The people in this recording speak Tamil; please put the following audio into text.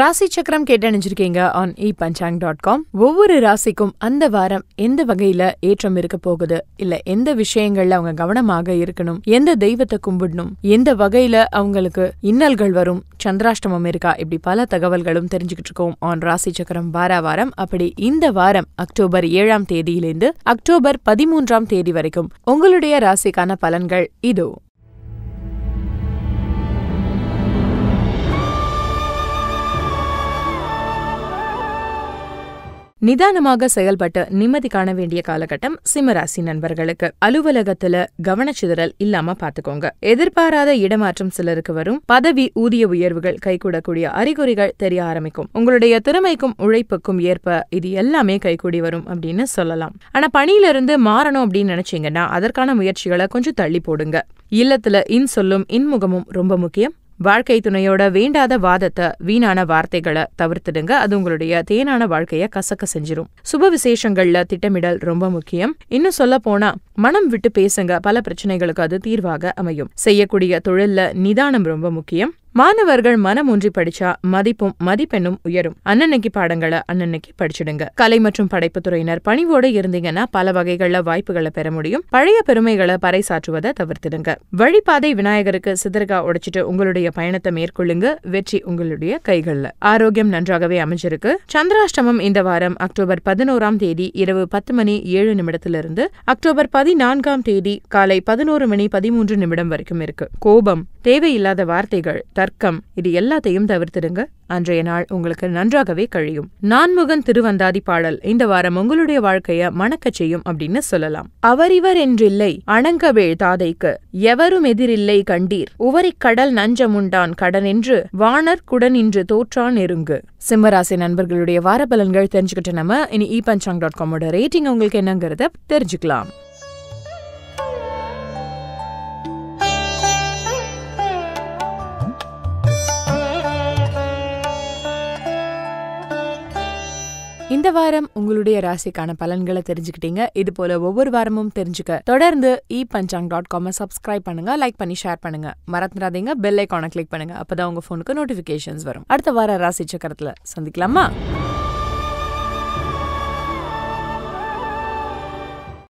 ராசி சக்கரம் கேட்டணிஞ்சிருக்கீங்க on e Panchang dot com ஒவ்வொரு ராசிக்கும் அந்த வாரம் எந்த வகையில ஏற்றம் இருக்க போகுது இல்ல எந்த விஷயங்கள்ல அவங்க கவனமாக இருக்கணும் எந்த தெய்வத்தை கும்பிடணும் எந்த வகையில அவங்களுக்கு இன்னல்கள் வரும் சந்திராஷ்டமம் இருக்கா இப்படி பல தகவல்களும் தெரிஞ்சுக்கிட்டு இருக்கோம் ஆன் ராசி சக்கரம் வார வாரம் அப்படி இந்த வாரம் அக்டோபர் ஏழாம் தேதியிலிருந்து அக்டோபர் பதிமூன்றாம் தேதி வரைக்கும் உங்களுடைய ராசிக்கான பலன்கள் இதோ நிதானமாக செயல்பட்டு நிம்மதி காண வேண்டிய காலகட்டம் சிம்மராசி நண்பர்களுக்கு அலுவலகத்துல கவனச்சிதறல் இல்லாம பாத்துக்கோங்க எதிர்பாராத இடமாற்றம் சிலருக்கு வரும் பதவி ஊதிய உயர்வுகள் கைகூடக்கூடிய அறிகுறிகள் தெரிய ஆரம்பிக்கும் உங்களுடைய திறமைக்கும் உழைப்புக்கும் ஏற்ப இது எல்லாமே கைகூடி வரும் அப்படின்னு சொல்லலாம் ஆனா பணியிலிருந்து மாறணும் அப்படின்னு நினைச்சீங்கன்னா அதற்கான முயற்சிகளை கொஞ்சம் தள்ளி போடுங்க இல்லத்துல இன் சொல்லும் இன்முகமும் ரொம்ப முக்கியம் வாழ்க்கை துணையோட வேண்டாத வாதத்தை வீணான வார்த்தைகளை தவிர்த்துடுங்க அது உங்களுடைய தேனான வாழ்க்கைய கசக்க செஞ்சிடும் சுப விசேஷங்கள்ல திட்டமிடல் ரொம்ப முக்கியம் இன்னும் சொல்ல போனா மனம் விட்டு பேசுங்க பல பிரச்சனைகளுக்கு அது தீர்வாக அமையும் செய்யக்கூடிய தொழில்ல நிதானம் ரொம்ப முக்கியம் மாணவர்கள் மனம் ஒன்றி படிச்சா மதிப்பும் மதிப்பெண்ணும் உயரும் அன்னன்னைக்கு பாடங்களை அன்னன்னைக்கு படிச்சிடுங்க கலை மற்றும் படைப்புத்துறையினர் பணிவோடு இருந்தீங்கன்னா பல வகைகள்ல வாய்ப்புகளை பெற முடியும் பழைய பெருமைகளை பறைசாற்றுவதை தவிர்த்திடுங்க வழிபாதை விநாயகருக்கு சிதறகா உடைச்சிட்டு உங்களுடைய பயணத்தை மேற்கொள்ளுங்க வெற்றி உங்களுடைய கைகள்ல ஆரோக்கியம் நன்றாகவே அமைஞ்சிருக்கு சந்திராஷ்டமம் இந்த வாரம் அக்டோபர் பதினோராம் தேதி இரவு பத்து மணி ஏழு நிமிடத்திலிருந்து அக்டோபர் பதினான்காம் தேதி காலை பதினோரு மணி பதிமூன்று நிமிடம் வரைக்கும் இருக்கு கோபம் தேவையில்லாத வார்த்தைகள் தர்க்கம் இது எல்லாத்தையும் தவிர்த்திடுங்க அன்றைய நாள் உங்களுக்கு நன்றாகவே கழியும் நான்முகன் திருவந்தாதி பாடல் இந்த வாரம் உங்களுடைய வாழ்க்கைய மணக்கச் செய்யும் அப்படின்னு சொல்லலாம் அவரிவர் என்றில்லை அணங்கவேள் தாதைக்கு எவரும் எதிரில்லை கண்டீர் உவரிக் கடல் நஞ்சமுண்டான் கடனென்று வாணர் இன்று தோற்றான் நெருங்கு சிம்மராசி நண்பர்களுடைய வார பலன்கள் தெரிஞ்சுக்கிட்டு நம்ம இனி இ பஞ்சாங் டாட் காமோட ரேட்டிங் உங்களுக்கு என்னங்கிறத தெரிஞ்சுக்கலாம் இந்த வாரம் உங்களுடைய ராசிக்கான பலன்களை தெரிஞ்சுக்கிட்டீங்க இது போல ஒவ்வொரு வாரமும் தெரிஞ்சுக்க தொடர்ந்து இ பஞ்சாங் டாட் காமை சப்ஸ்கிரைப் பண்ணுங்க லைக் பண்ணி ஷேர் பண்ணுங்க மறந்துடாதீங்க பெல் ஐக்கானை கிளிக் பண்ணுங்க அப்பதான் உங்க போனுக்கு நோட்டிபிகேஷன்ஸ் வரும் அடுத்த வார ராசி சக்கரத்துல சந்திக்கலாமா